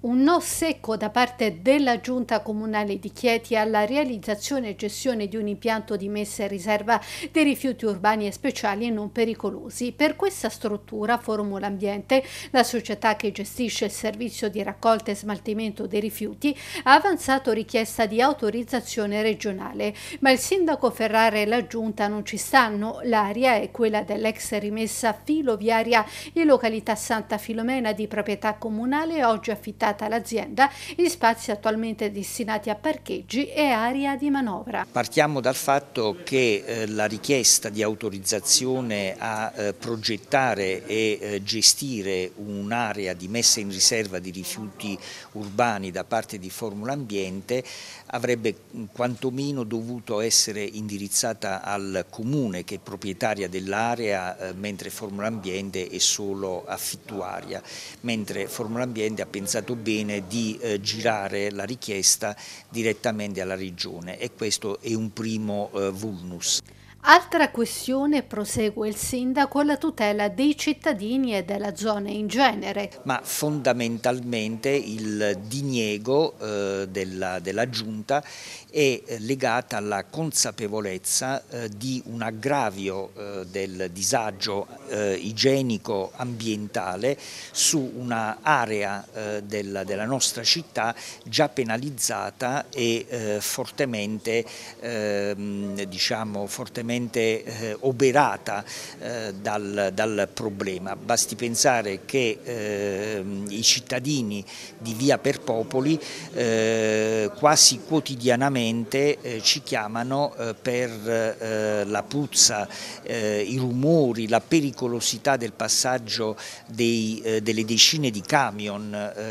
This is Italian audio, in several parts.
Un no secco da parte della Giunta Comunale di Chieti alla realizzazione e gestione di un impianto di messa e riserva dei rifiuti urbani e speciali e non pericolosi. Per questa struttura, Formula Ambiente, la società che gestisce il servizio di raccolta e smaltimento dei rifiuti, ha avanzato richiesta di autorizzazione regionale, ma il sindaco Ferrare e la Giunta non ci stanno. L'area è quella dell'ex rimessa filoviaria in località Santa Filomena di proprietà comunale oggi affittata aumentata l'azienda, gli spazi attualmente destinati a parcheggi e area di manovra. Partiamo dal fatto che eh, la richiesta di autorizzazione a eh, progettare e eh, gestire un'area di messa in riserva di rifiuti urbani da parte di Formula Ambiente avrebbe mm, quantomeno dovuto essere indirizzata al comune che è proprietaria dell'area mentre Formula Ambiente è solo affittuaria, mentre Formula Ambiente ha pensato bene di eh, girare la richiesta direttamente alla Regione e questo è un primo eh, vulnus. Altra questione, prosegue il sindaco, la tutela dei cittadini e della zona in genere. Ma fondamentalmente il diniego eh, della, della, giunta è eh, legata alla consapevolezza eh, di un aggravio eh, del disagio eh, igienico ambientale su un'area eh, della, della, nostra città già penalizzata e fortemente, ehm, diciamo, fortemente totalmente eh, oberata eh, dal, dal, problema. Basti pensare che ehm, i cittadini di Via Per Popoli eh, quasi quotidianamente eh, ci chiamano eh, per eh, la puzza, eh, i rumori, la pericolosità del passaggio dei, eh, delle decine di camion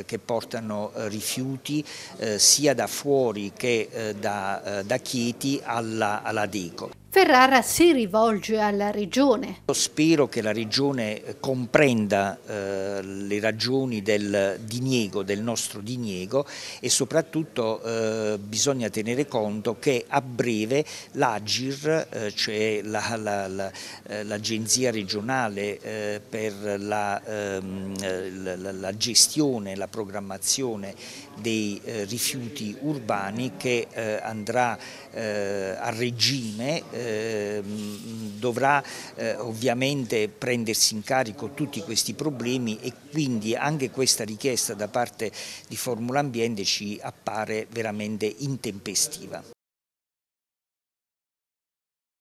che portano rifiuti sia da fuori che da, da, Chieti alla, alla Deco. Ferrara si rivolge alla Regione. Spero che la Regione comprenda eh, le ragioni del diniego, del nostro diniego e soprattutto eh, eh, bisogna tenere conto che a breve l'Agir, eh, cioè l'Agenzia la, la, la, eh, regionale eh, per la, ehm, eh, gestione e la programmazione dei rifiuti urbani che andrà a regime ehm, dovrà eh, ovviamente prendersi in carico tutti questi problemi e quindi anche questa richiesta da parte di Formula Ambiente ci appare veramente intempestiva.